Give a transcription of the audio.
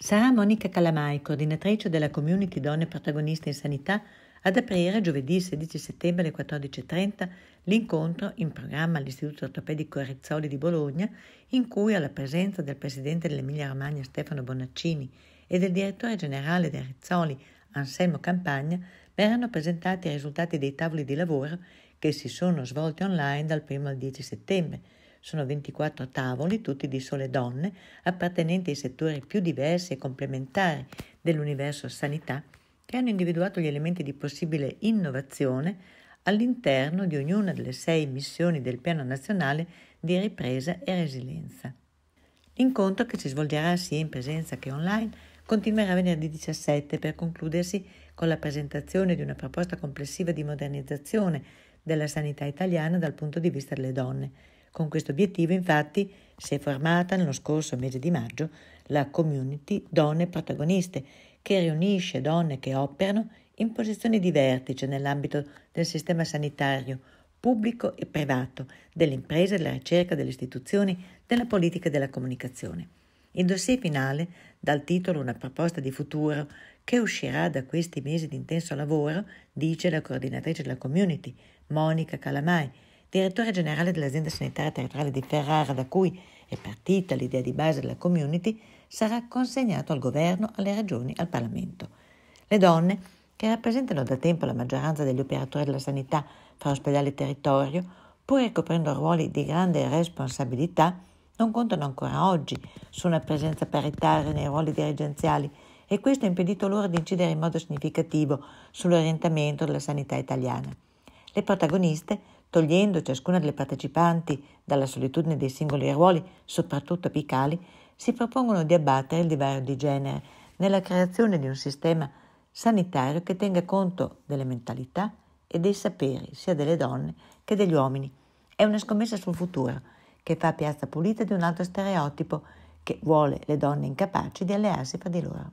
Sarà Monica Calamai, coordinatrice della Community Donne Protagoniste in Sanità, ad aprire giovedì 16 settembre alle 14.30 l'incontro in programma all'Istituto Ortopedico Rizzoli di Bologna, in cui alla presenza del presidente dell'Emilia Romagna Stefano Bonaccini e del direttore generale del Rizzoli Anselmo Campagna verranno presentati i risultati dei tavoli di lavoro che si sono svolti online dal 1 al 10 settembre sono 24 tavoli, tutti di sole donne, appartenenti ai settori più diversi e complementari dell'universo sanità, che hanno individuato gli elementi di possibile innovazione all'interno di ognuna delle sei missioni del Piano Nazionale di Ripresa e Resilienza. L'incontro, che si svolgerà sia in presenza che online, continuerà venerdì 17 per concludersi con la presentazione di una proposta complessiva di modernizzazione della sanità italiana dal punto di vista delle donne, con questo obiettivo, infatti, si è formata nello scorso mese di maggio la community Donne Protagoniste, che riunisce donne che operano in posizioni di vertice nell'ambito del sistema sanitario pubblico e privato, dell'impresa, della ricerca, delle istituzioni, della politica e della comunicazione. Il dossier finale, dal titolo Una proposta di futuro, che uscirà da questi mesi di intenso lavoro, dice la coordinatrice della community, Monica Calamai, direttore generale dell'azienda sanitaria territoriale di Ferrara, da cui è partita l'idea di base della community, sarà consegnato al governo, alle regioni, al Parlamento. Le donne, che rappresentano da tempo la maggioranza degli operatori della sanità fra ospedale e territorio, pur ricoprendo ruoli di grande responsabilità, non contano ancora oggi su una presenza paritaria nei ruoli dirigenziali e questo ha impedito loro di incidere in modo significativo sull'orientamento della sanità italiana. Le protagoniste togliendo ciascuna delle partecipanti dalla solitudine dei singoli ruoli, soprattutto apicali, si propongono di abbattere il divario di genere nella creazione di un sistema sanitario che tenga conto delle mentalità e dei saperi sia delle donne che degli uomini. È una scommessa sul futuro che fa piazza pulita di un altro stereotipo che vuole le donne incapaci di allearsi fra di loro.